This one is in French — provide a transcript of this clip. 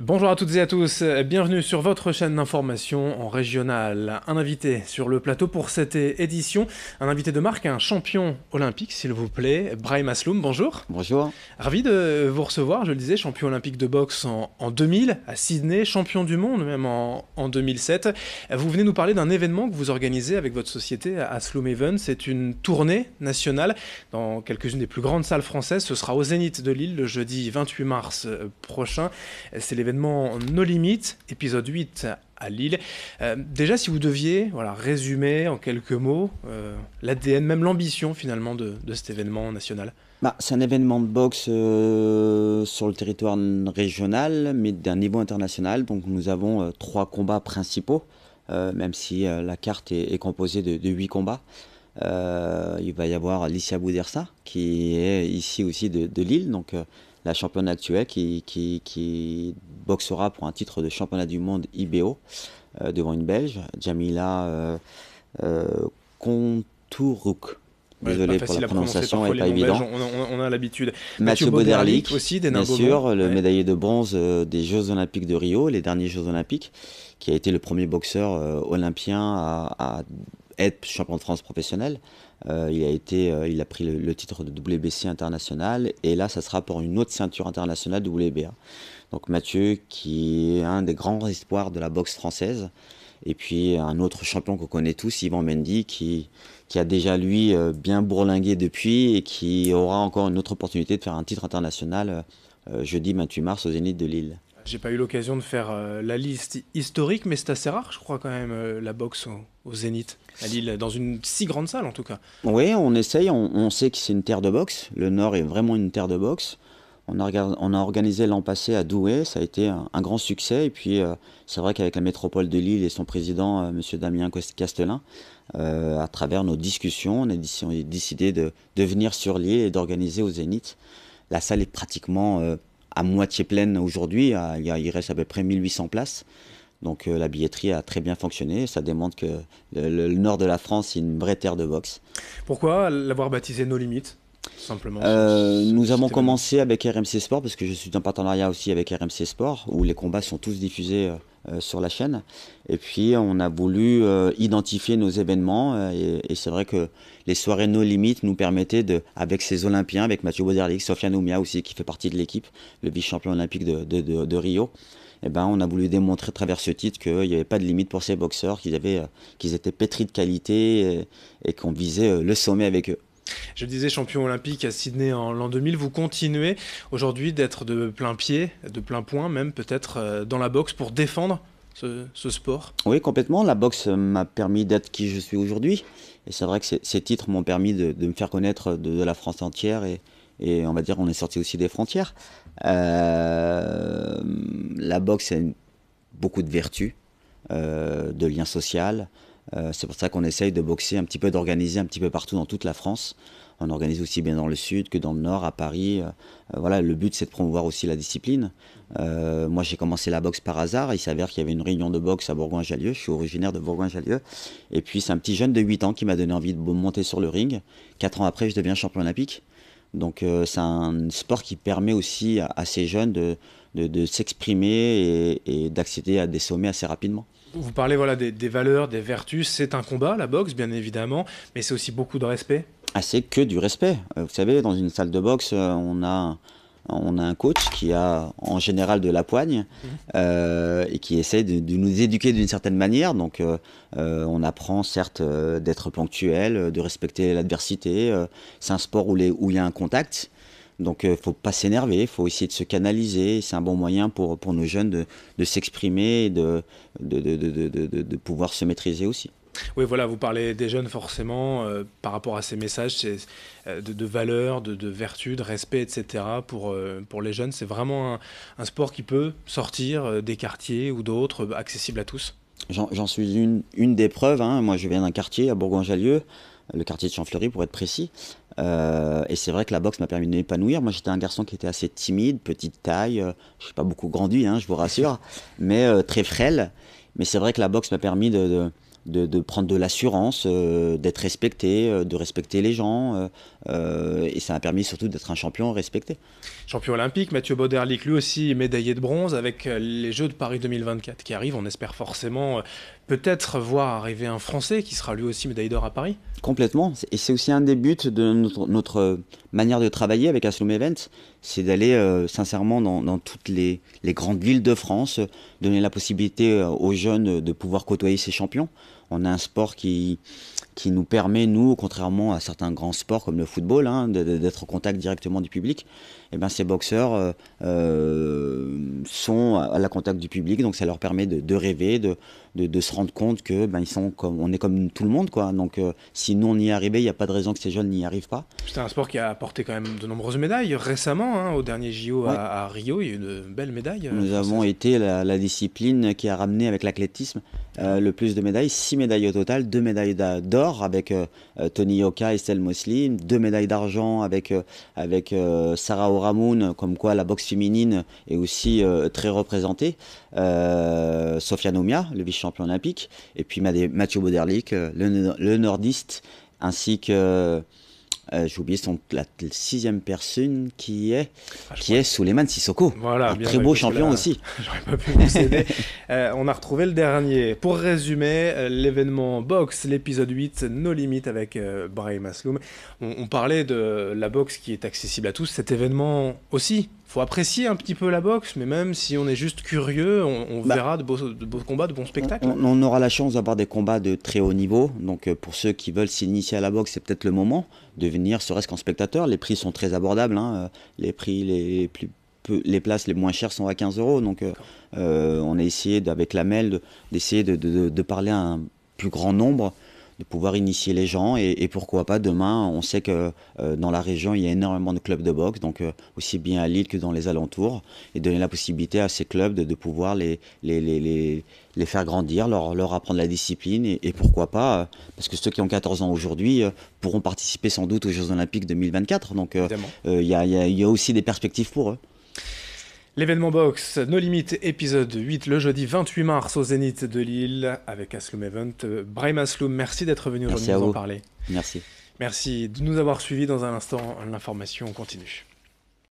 Bonjour à toutes et à tous, bienvenue sur votre chaîne d'information en régionale. Un invité sur le plateau pour cette édition, un invité de marque, un champion olympique s'il vous plaît, Brahim Asloum, bonjour. Bonjour. Ravi de vous recevoir, je le disais, champion olympique de boxe en, 2000 à Sydney, champion du monde même en, 2007. Vous venez nous parler d'un événement que vous organisez avec votre société Asloum Even, c'est une tournée nationale dans quelques-unes des plus grandes salles françaises, ce sera au Zénith de Lille le jeudi 28 mars euh, prochain. C'est événement No Limits, épisode 8 à Lille. Euh, déjà, si vous deviez voilà, résumer en quelques mots euh, l'ADN, même l'ambition finalement de, de, cet événement national bah, C'est un événement de boxe euh, sur le territoire régional, mais d'un niveau international. Donc nous avons trois combats principaux, même si la carte est, composée de, huit combats. il va y avoir Alicia Boudersa, qui est ici aussi de, Lille, donc la championne actuelle qui, qui, qui boxera pour un titre de championnat du monde IBO euh, devant une Belge, Jamila Contourouk. Euh, euh, Désolé pour la prononciation, n'est pas évidente. on, a, l'habitude. Mathieu, Mathieu aussi, des bien sûr, le médaillé de bronze des Jeux Olympiques de Rio, les derniers Jeux Olympiques, qui a été le premier boxeur olympien à être champion de France professionnel. Euh, il, a été, euh, il a pris le, titre de WBC international et là, ça sera pour une autre ceinture internationale WBA. Donc Mathieu, qui est un des grands espoirs de la boxe française, et puis un autre champion qu'on connaît tous, Yvan Mendy, qui, qui a déjà lui euh, bien bourlingué depuis et qui aura encore une autre opportunité de faire un titre international jeudi 28 mars au Zénith de Lille. J'ai pas eu l'occasion de faire euh, la liste historique, mais c'est assez rare, je crois, quand même, euh, la boxe au, Zénith, à Lille, dans une si grande salle en tout cas. Oui, on essaye, on, sait que c'est une terre de boxe. Le Nord est vraiment une terre de boxe. On a, on a organisé l'an passé à Douai, ça a été un, grand succès. Et puis, euh, c'est vrai qu'avec la métropole de Lille et son président, M. Damien Castelin, à travers nos discussions, on a, décidé de, de venir sur Lille et d'organiser au Zénith. La salle est pratiquement à moitié pleine aujourd'hui. Il reste à peu près 1800 places. Donc euh, la billetterie a très bien fonctionné. Ça démontre que le, nord de la France est une vraie terre de boxe. Pourquoi l'avoir baptisé nos Limites Simplement, euh, nous avons commencé avec RMC Sport parce que je suis en partenariat aussi avec RMC Sport où les combats sont tous diffusés euh, euh, sur la chaîne. Et puis on a voulu euh, identifier nos événements euh, et, c'est vrai que les soirées No Limites nous permettaient de, avec ces Olympiens, avec Mathieu Bauderlic, Sofiane Oumia aussi qui fait partie de l'équipe, le vice-champion olympique de, Rio, et eh ben, on a voulu démontrer à travers ce titre qu'il n'y avait pas de limite pour ces boxeurs, qu'ils avaient, qu'ils étaient pétris de qualité et qu'on visait le sommet avec eux je le disais, champion olympique à Sydney en l'an 2000. Vous continuez aujourd'hui d'être de plein pied, de plein point même peut-être euh, dans la boxe pour défendre ce, sport Oui, complètement. La boxe m'a permis d'être qui je suis aujourd'hui. Et c'est vrai que ces titres m'ont permis de, me faire connaître de, la France entière et, on va dire on est sorti aussi des frontières. Euh, la boxe a beaucoup de vertus, euh, de liens sociaux. Euh, c'est pour ça qu'on essaye de boxer un petit peu, d'organiser un petit peu partout dans toute la France. On organise aussi bien dans le sud que dans le nord, à Paris. Euh, euh, voilà, le but c'est de promouvoir aussi la discipline. moi j'ai commencé la boxe par hasard. Il s'avère qu'il y avait une réunion de boxe à Bourgoin-Jallieu. Je suis originaire de Bourgoin-Jallieu. Et puis c'est un petit jeune de 8 ans qui m'a donné envie de monter sur le ring. Quatre ans après, je deviens champion olympique. Donc euh, c'est un sport qui permet aussi à, ces jeunes de, s'exprimer et, d'accéder à des sommets assez rapidement. Vous parlez voilà, des, valeurs, des vertus, c'est un combat, la boxe bien évidemment, mais c'est aussi beaucoup de respect. Ah, c'est que du respect. Euh, vous savez, dans une salle de boxe, euh, on a on a un coach qui a en général de la poigne mhm. euh, et qui essaie de, nous éduquer d'une certaine manière. Donc, euh, euh, on apprend certes d'être ponctuel, de respecter l'adversité. c'est un sport où, les, où il y a un contact. Donc, il faut pas s'énerver, il faut essayer de se canaliser. C'est un bon moyen pour, pour nos jeunes de, s'exprimer et de, de pouvoir se maîtriser aussi. Oui, voilà, vous parlez des jeunes forcément euh, par rapport à ces messages euh, de, de, valeur, de, de, vertu, de respect, etc. Pour, euh, pour les jeunes, c'est vraiment un, sport qui peut sortir des quartiers ou d'autres, accessible à tous. J'en suis une, une des preuves. Hein. Moi, je viens d'un quartier à bourgogne jallieu le quartier de Champfleury pour être précis. et c'est vrai que la boxe m'a permis de m'épanouir. Moi, j'étais un garçon qui était assez timide, petite taille. je n'ai pas beaucoup grandi, hein, je vous rassure, mais très frêle. Mais c'est vrai que la boxe m'a permis de de, prendre de l'assurance, euh, d'être respecté, euh, de respecter les gens. Euh, et ça m'a permis surtout d'être un champion respecté. Champion olympique, Mathieu Bauderlic, lui aussi médaillé de bronze avec les Jeux de Paris 2024 qui arrivent. On espère forcément peut-être voir arriver un Français qui sera lui aussi médaille d'or à Paris Complètement. Et c'est aussi un des buts de notre, manière de travailler avec Aslum Events. c'est d'aller euh, sincèrement dans, toutes les, grandes villes de France, donner la possibilité euh, aux jeunes de pouvoir côtoyer ces champions. On a un sport qui, qui nous permet, nous, contrairement à certains grands sports comme le football, hein, d'être au contact directement du public. Et eh ben, ces boxeurs euh, euh, sont à, la contact du public, donc ça leur permet de, rêver, de, se rendre compte que ben, ils sont comme, on est comme tout le monde. Quoi. Donc euh, si nous on y est arrivé, il n'y a pas de raison que ces jeunes n'y arrivent pas. C'est un sport qui a apporté quand même de nombreuses médailles. Récemment, hein, au dernier JO à, Rio, il y a eu une belle Nous avons été la discipline qui a ramené avec l'athlétisme euh, le plus de médailles, 6 médailles au total, deux médailles d'or avec euh, euh, Tony Yoka et Stel Mosley, deux médailles d'argent avec, avec Sarah Oramoun, comme quoi la boxe féminine est aussi très représentée, Sofia Nomia, le vice-champion olympique, et puis Mathieu Boderlic le, nordiste, ainsi que... Euh, j'ai oublié son, la, sixième personne qui est, ah, qui est Suleiman Sissoko. Voilà, très beau champion aussi. J'aurais pas pu vous aider. Euh, on a retrouvé le dernier. Pour résumer, euh, l'événement boxe, l'épisode 8, nos limites avec Brahim Asloum. On, on parlait de la boxe qui est accessible à tous, cet événement aussi faut apprécier un petit peu la boxe, mais même si on est juste curieux, on, bah, verra de beaux, combats, de bons spectacles. On, aura la chance d'avoir des combats de très haut niveau. Donc euh, pour ceux qui veulent s'initier à la boxe, c'est peut-être le moment de venir, serait-ce qu'en spectateur. Les prix sont très abordables. Hein. Euh, les prix les plus les places les moins chères sont à 15 euros. Donc euh, on a essayé, avec la mail, d'essayer de, parler à un plus grand nombre pouvoir initier les gens. Et, pourquoi pas demain, on sait que euh, dans la région, il y a énormément de clubs de boxe, donc euh, aussi bien à Lille que dans les alentours, et donner la possibilité à ces clubs de, pouvoir les, les, faire grandir, leur, apprendre la discipline, et, pourquoi pas, euh, parce que ceux qui ont 14 ans aujourd'hui pourront participer sans doute aux Jeux Olympiques 2024, donc il y a, y a aussi des perspectives pour eux. L'événement box No Limit épisode 8 le jeudi 28 mars au Zénith de Lille avec Asloum Event. Brahim Aslum merci d'être venu aujourd'hui nous en parler. Merci. Merci de nous avoir suivis dans un instant. L'information continue.